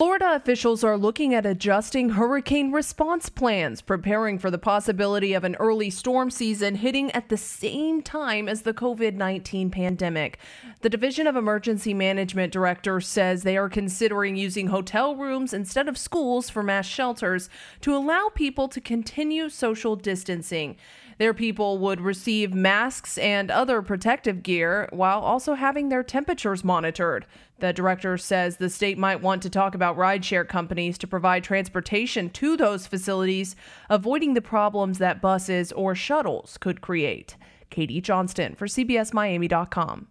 Florida officials are looking at adjusting hurricane response plans, preparing for the possibility of an early storm season hitting at the same time as the COVID 19 pandemic. The Division of Emergency Management Director says they are considering using hotel rooms instead of schools for mass shelters to allow people to continue social distancing. Their people would receive masks and other protective gear while also having their temperatures monitored. The director says the state might want to talk about about rideshare companies to provide transportation to those facilities, avoiding the problems that buses or shuttles could create. Katie Johnston for CBSMiami.com.